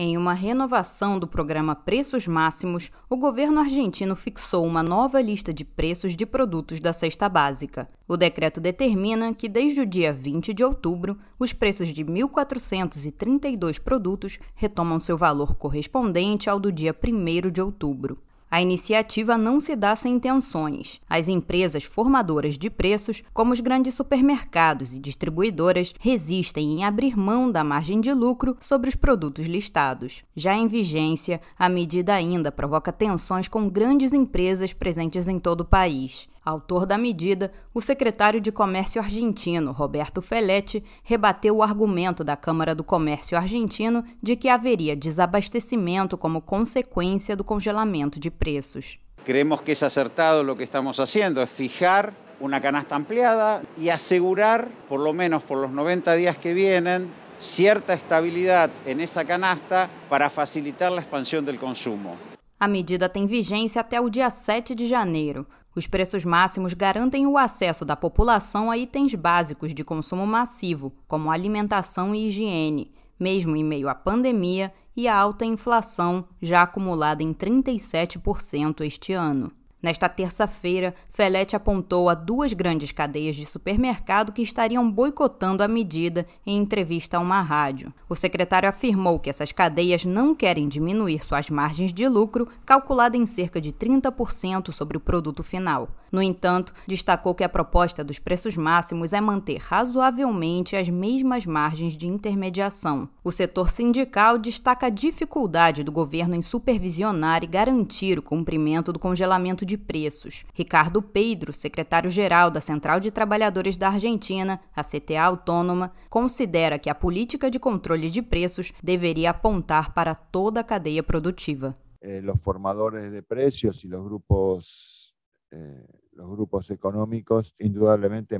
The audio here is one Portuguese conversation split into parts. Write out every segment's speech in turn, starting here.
Em uma renovação do programa Preços Máximos, o governo argentino fixou uma nova lista de preços de produtos da cesta básica. O decreto determina que, desde o dia 20 de outubro, os preços de 1.432 produtos retomam seu valor correspondente ao do dia 1 de outubro. A iniciativa não se dá sem tensões. As empresas formadoras de preços, como os grandes supermercados e distribuidoras, resistem em abrir mão da margem de lucro sobre os produtos listados. Já em vigência, a medida ainda provoca tensões com grandes empresas presentes em todo o país. Autor da medida, o secretário de Comércio argentino, Roberto Feletti, rebateu o argumento da Câmara do Comércio argentino de que haveria desabastecimento como consequência do congelamento de preços. Creemos que é acertado o que estamos fazendo, é fijar uma canasta ampliada e assegurar, por lo menos por os 90 dias que vêm, certa estabilidade en esa canasta para facilitar a expansão do consumo. A medida tem vigência até o dia 7 de janeiro. Os preços máximos garantem o acesso da população a itens básicos de consumo massivo, como alimentação e higiene, mesmo em meio à pandemia e à alta inflação, já acumulada em 37% este ano. Nesta terça-feira, Felete apontou a duas grandes cadeias de supermercado que estariam boicotando a medida em entrevista a uma rádio. O secretário afirmou que essas cadeias não querem diminuir suas margens de lucro, calculada em cerca de 30% sobre o produto final. No entanto, destacou que a proposta dos preços máximos é manter razoavelmente as mesmas margens de intermediação. O setor sindical destaca a dificuldade do governo em supervisionar e garantir o cumprimento do congelamento de preços. Ricardo Pedro, secretário-geral da Central de Trabalhadores da Argentina, a CTA Autônoma, considera que a política de controle de preços deveria apontar para toda a cadeia produtiva. Eh, os formadores de preços e os grupos Eh, los grupos económicos indudablemente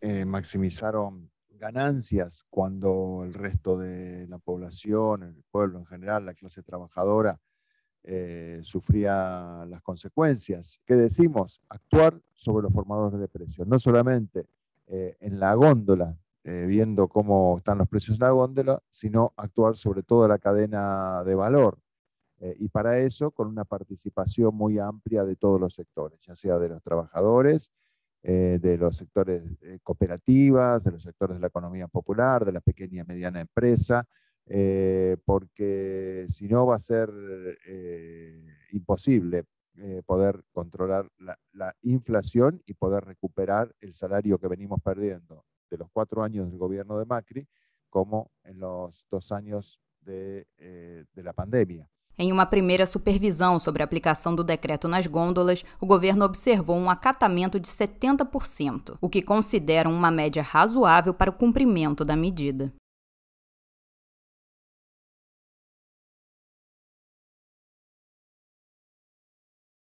eh, maximizaron ganancias cuando el resto de la población, el pueblo en general, la clase trabajadora, eh, sufría las consecuencias. ¿Qué decimos? Actuar sobre los formadores de precios, no solamente en la góndola, viendo cómo están los precios en la góndola, sino actuar sobre toda la cadena de valor, eh, y para eso, con una participación muy amplia de todos los sectores, ya sea de los trabajadores, eh, de los sectores eh, cooperativas, de los sectores de la economía popular, de la pequeña y mediana empresa, porque si no va a ser imposible poder controlar la, inflación y poder recuperar el salario que venimos perdiendo de los cuatro años del gobierno de Macri, como en los dos años de, la pandemia. Em uma primeira supervisão sobre a aplicação do decreto nas gôndolas, o governo observou um acatamento de 70%, o que consideram uma média razoável para o cumprimento da medida.